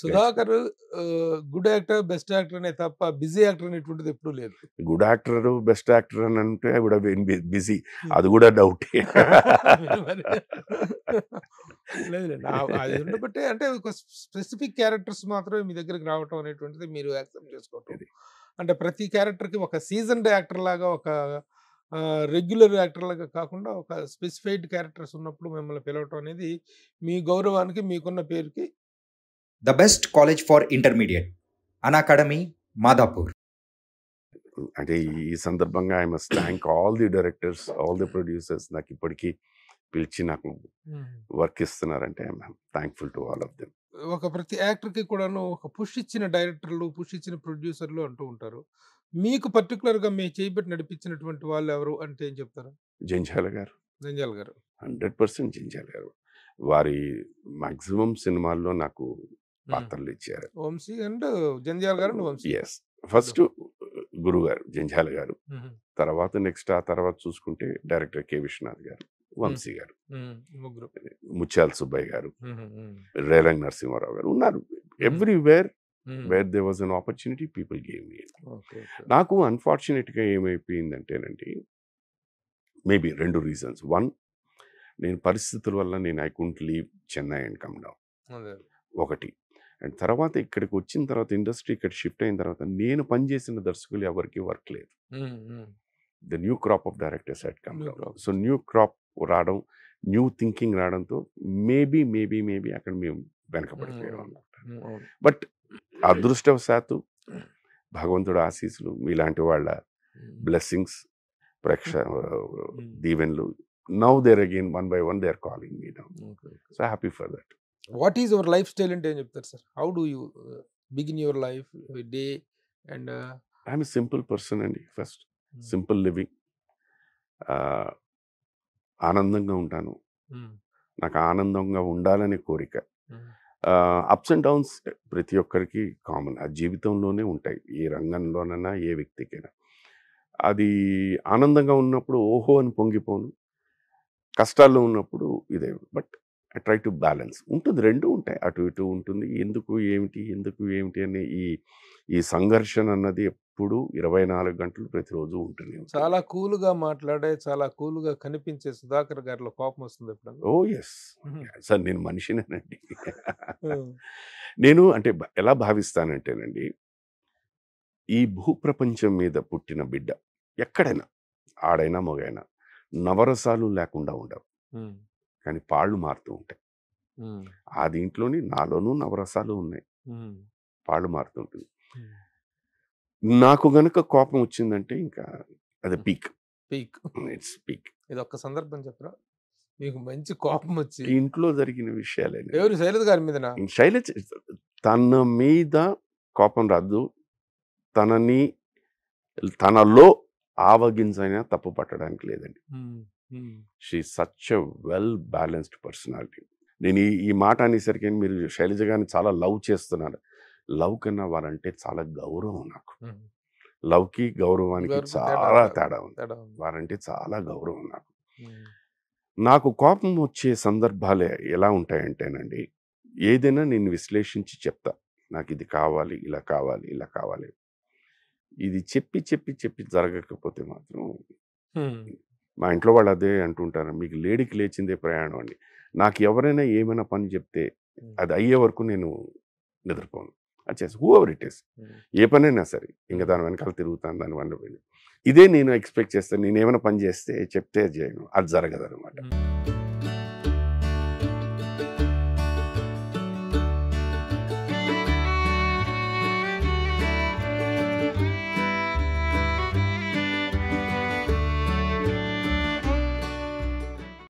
Sudhakar good actor best actor అనే తప్ప busy actor అనేటువంటిది ఎప్పుడు లేదు గుడ్ యాక్టర్ బెస్ట్ యాక్టర్ అని అంటే బిజీ అది కూడా డౌట్ లేదు అది అంటే ఒక స్పెసిఫిక్ క్యారెక్టర్స్ మాత్రమే మీ దగ్గరికి రావటం అనేటువంటిది మీరు యాక్సెప్ట్ చేసుకోవటం అంటే ప్రతి క్యారెక్టర్కి ఒక సీజన్డ్ యాక్టర్ లాగా ఒక రెగ్యులర్ యాక్టర్ లాగా కాకుండా ఒక స్పెసిఫైడ్ క్యారెక్టర్స్ ఉన్నప్పుడు మిమ్మల్ని పిలవటం అనేది మీ గౌరవానికి మీకున్న పేరుకి the best college for intermediate Unacademy Madhapur అంటే ఈ సందర్భంగా I must thank all the directors all the producers నాకు ఇప్పటికీ పిలిచి నాకు వర్క్ ఇస్తున్నారంటే ma'am thankful to all of them ఒక ప్రతి యాక్టర్కి కూడాను ఒక పుష్ ఇచ్చిన డైరెక్టర్లు పుష్ ఇచ్చిన ప్రొడ్యూసర్లు అంటూ ఉంటారు మీకు పర్టికులర్గా మీ చేయబట్టి నడిపించినటువంటి వాళ్ళు ఎవరు అంటే ఏం చెప్తారు జంజాల గారు జంజాల గారు హండ్రెడ్ పర్సెంట్ జంజాల గారు వారి మ్యాక్సిమం సినిమాల్లో నాకు పాత్రలు ఇచ్చారు వంశీ అండ్ జంజాల గారు ఎస్ ఫస్ట్ గురువు గారు జంజాల గారు తర్వాత నెక్స్ట్ ఆ తర్వాత చూసుకుంటే డైరెక్టర్ కె విశ్వనాథ్ గారు వంశీ గారు ముత్యాల సుబ్బయ్య గారు రేలంగ్ నరసింహారావు గారు ఉన్నారు everywhere where they was an opportunity people game నాకు అన్ఫార్చునేట్గా ఏమైపోయిందంటేనండి మేబీ రెండు రీజన్స్ వన్ నేను పరిస్థితుల వల్ల నేను I can't leave Chennai and come down ఒకటి అండ్ తర్వాత ఇక్కడికి వచ్చిన తర్వాత ఇండస్ట్రీ ఇక్కడ షిఫ్ట్ అయిన తర్వాత నేను పనిచేసిన దర్శకులు ఎవరికి వర్క్ లేదు the new crop of directors at come so new crop రావడం న్యూ థింకింగ్ రావడంతో మేబీ మేబీ మేబీ అక్కడ మేము వెనకబడిపోయాం అనమాట బట్ అదృష్టవశాత్తు భగవంతుడు ఆశీస్సులు మీలాంటి వాళ్ళ బ్లెస్సింగ్స్ ప్రేక్ష దీవెన్లు now there again one by one they are calling me now so happy for that what is our life style అంటే ఏం చెప్తారు sir how do you begin your life day and I'm simple person అండి first simple living ఆనందంగా ఉంటాను hmm. నాకు ఆనందంగా ఉండాలనే కోరిక అప్స్ అండ్ డౌన్స్ ప్రతి ఒక్కరికి కామన్ ఆ జీవితంలోనే ఉంటాయి ఏ రంగంలోనైనా ఏ వ్యక్తికైనా అది ఆనందంగా ఉన్నప్పుడు ఓహో అని పొంగిపోను కష్టాల్లో ఉన్నప్పుడు ఇదే but I try to balance ఉంటుంది రెండు ఉంటాయి అటు ఇటు ఉంటుంది ఎందుకు ఏమిటి ఎందుకు ఏమిటి అనే ఈ ఈ సంఘర్షణ అన్నది ఎప్పుడు ఇరవై నాలుగు గంటలు ప్రతిరోజు ఉంటుంది చాలా కూల్గా మాట్లాడే చాలా కూల్గా కనిపించే సుధాకర్ గారిలో కోపం వస్తుంది ఎప్పుడు ఓ ఎస్ సార్ నేను మనిషినేనండి నేను అంటే ఎలా భావిస్తానంటేనండి ఈ భూప్రపంచం మీద పుట్టిన బిడ్డ ఎక్కడైనా ఆడైనా మగైనా నవరసాలు లేకుండా ఉండవు కానీ పాళ్ళు మారుతూ ఉంటాయి ఆ దీంట్లోని నాలోనూ నవరసాలు ఉన్నాయి పాళ్ళు మారుతుంటుంది నాకు గనక కోపం వచ్చిందంటే ఇంకా అది పీక్ పీక్ ఇట్స్ పీక్ ఇది ఒక సందర్భం చెప్పరా మీకు మంచి కోపం వచ్చి ఇంట్లో జరిగిన విషయాలే ఎవరు శైలజ గారి మీద శైలజ తన మీద కోపం రాదు తనని తనలో ఆవగించైనా తప్పు పట్టడానికి లేదండి she such a well balanced personality నేను ఈ ఈ మాట అనేసరికి మీరు శైలజ గారిని చాలా లవ్ చేస్తున్నారు లవ్ కన్నా వారంటే చాలా గౌరవం నాకు లవ్కి గౌరవానికి చాలా తేడా ఉంది వారంటే చాలా గౌరవం నాకు నాకు కోపం వచ్చే సందర్భాలే ఎలా ఉంటాయంటేనండి ఏదైనా నేను విశ్లేషించి చెప్తా నాకు ఇది కావాలి ఇలా కావాలి ఇలా కావాలి ఇది చెప్పి చెప్పి చెప్పి జరగకపోతే మాత్రం మా ఇంట్లో వాళ్ళు అదే అంటుంటారు మీకు లేడీకి లేచిందే ప్రయాణం అండి నాకు ఎవరైనా ఏమైనా పని చెప్తే అది అయ్యే వరకు నేను నిద్రపోను అది చేసి హూ ఎవర్ ఇట్ ఇస్ ఏ పనైనా సరే ఇంకా దాని వెనకాల తిరుగుతాను దాని వల్ల ఇదే నేను ఎక్స్పెక్ట్ చేస్తాను నేను ఏమైనా పని చేస్తే చెప్తే చేయను అది జరగదు అనమాట